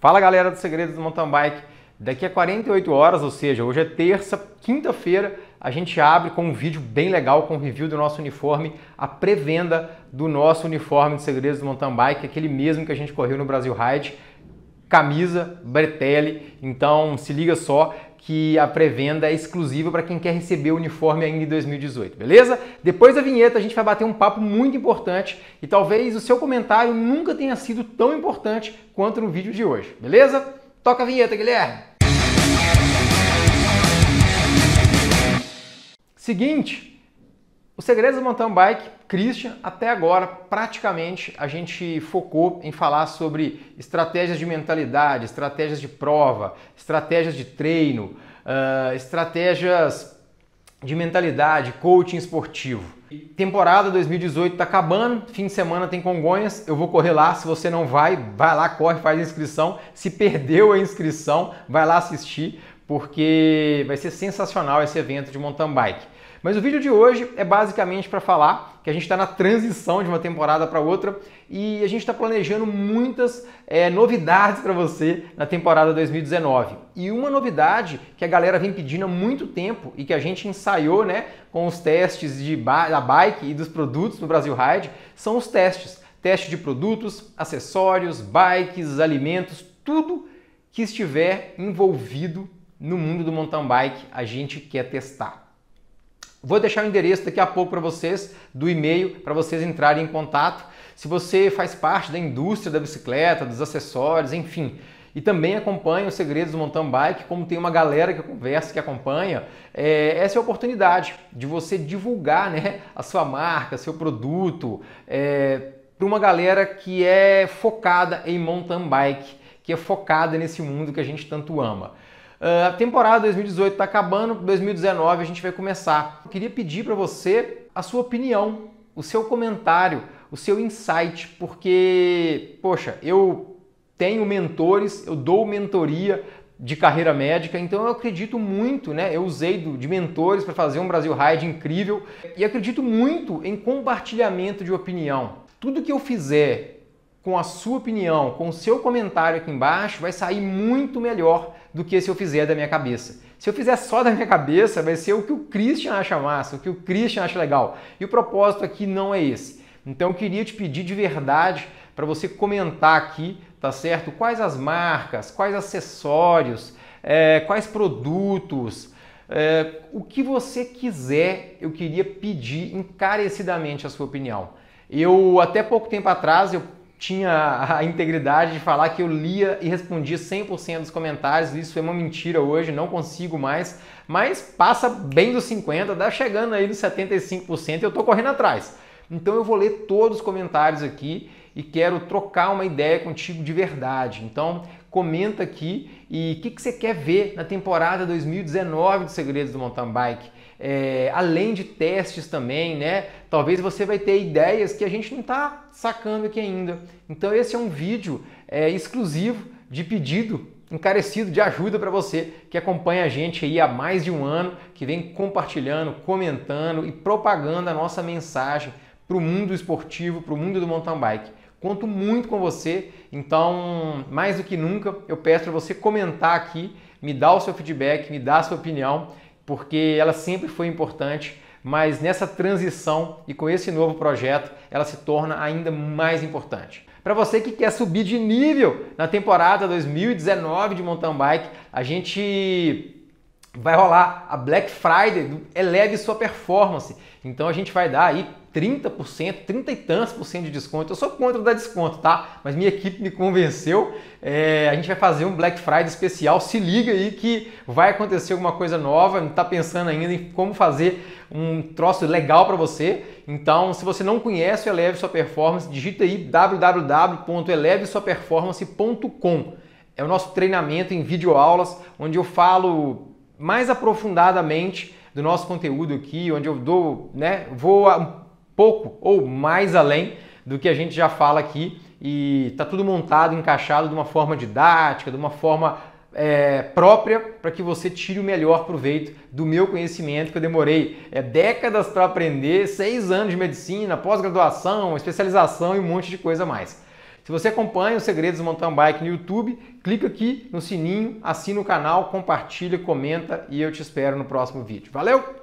Fala galera do Segredos do Mountain Bike. Daqui a 48 horas, ou seja, hoje é terça, quinta-feira, a gente abre com um vídeo bem legal com review do nosso uniforme, a pré-venda do nosso uniforme de Segredos do Mountain Bike, aquele mesmo que a gente correu no Brasil Ride, camisa bretelle. Então, se liga só, que a pré-venda é exclusiva para quem quer receber o uniforme ainda em 2018, beleza? Depois da vinheta a gente vai bater um papo muito importante e talvez o seu comentário nunca tenha sido tão importante quanto no vídeo de hoje, beleza? Toca a vinheta, Guilherme! Seguinte, os segredos do mountain bike, Christian, até agora praticamente a gente focou em falar sobre estratégias de mentalidade, estratégias de prova, estratégias de treino, uh, estratégias de mentalidade, coaching esportivo. Temporada 2018 está acabando, fim de semana tem Congonhas, eu vou correr lá, se você não vai, vai lá, corre, faz a inscrição. Se perdeu a inscrição, vai lá assistir, porque vai ser sensacional esse evento de mountain bike. Mas o vídeo de hoje é basicamente para falar que a gente está na transição de uma temporada para outra e a gente está planejando muitas é, novidades para você na temporada 2019. E uma novidade que a galera vem pedindo há muito tempo e que a gente ensaiou né, com os testes de da bike e dos produtos do Brasil Ride são os testes. Teste de produtos, acessórios, bikes, alimentos, tudo que estiver envolvido no mundo do mountain bike a gente quer testar. Vou deixar o endereço daqui a pouco para vocês, do e-mail, para vocês entrarem em contato. Se você faz parte da indústria da bicicleta, dos acessórios, enfim, e também acompanha os segredos do mountain bike, como tem uma galera que conversa, que acompanha, é, essa é a oportunidade de você divulgar né, a sua marca, seu produto, é, para uma galera que é focada em mountain bike, que é focada nesse mundo que a gente tanto ama. Ah, a temporada 2018 está acabando, 2019 a gente vai começar. Eu queria pedir para você a sua opinião, o seu comentário, o seu insight, porque, poxa, eu tenho mentores, eu dou mentoria de carreira médica, então eu acredito muito, né? Eu usei de mentores para fazer um Brasil Ride incrível e acredito muito em compartilhamento de opinião. Tudo que eu fizer com a sua opinião, com o seu comentário aqui embaixo, vai sair muito melhor do que se eu fizer da minha cabeça. Se eu fizer só da minha cabeça, vai ser o que o Christian acha massa, o que o Christian acha legal. E o propósito aqui não é esse. Então eu queria te pedir de verdade para você comentar aqui, tá certo? Quais as marcas, quais acessórios, é, quais produtos, é, o que você quiser, eu queria pedir encarecidamente a sua opinião. Eu até pouco tempo atrás eu tinha a integridade de falar que eu lia e respondia 100% dos comentários. Isso é uma mentira hoje, não consigo mais. Mas passa bem dos 50, dá tá chegando aí nos 75% e eu tô correndo atrás. Então eu vou ler todos os comentários aqui e quero trocar uma ideia contigo de verdade. Então, comenta aqui e o que, que, você quer ver na temporada 2019 do Segredos do Mountain Bike. É, além de testes também, né? Talvez você vai ter ideias que a gente não está sacando aqui ainda. Então esse é um vídeo é, exclusivo de pedido encarecido de ajuda para você que acompanha a gente aí há mais de um ano, que vem compartilhando, comentando e propagando a nossa mensagem para o mundo esportivo, para o mundo do mountain bike. Conto muito com você, então, mais do que nunca, eu peço para você comentar aqui, me dar o seu feedback, me dar a sua opinião, porque ela sempre foi importante, mas nessa transição e com esse novo projeto, ela se torna ainda mais importante. Para você que quer subir de nível na temporada 2019 de mountain bike, a gente vai rolar a Black Friday, eleve sua performance. Então a gente vai dar aí 30%, 30 e tantos por cento de desconto. Eu sou contra dar desconto, tá? Mas minha equipe me convenceu. É, a gente vai fazer um Black Friday especial. Se liga aí que vai acontecer alguma coisa nova. Não está pensando ainda em como fazer um troço legal para você. Então, se você não conhece o Eleve Sua Performance, digita aí www.elevesuaperformance.com. É o nosso treinamento em videoaulas, onde eu falo mais aprofundadamente do nosso conteúdo aqui, onde eu dou, né, vou um pouco ou mais além do que a gente já fala aqui e tá tudo montado, encaixado de uma forma didática, de uma forma é, própria para que você tire o melhor proveito do meu conhecimento que eu demorei é, décadas para aprender, seis anos de medicina, pós-graduação, especialização e um monte de coisa mais. Se você acompanha os Segredos Mountain Bike no YouTube, clica aqui no sininho, assina o canal, compartilha, comenta e eu te espero no próximo vídeo. Valeu!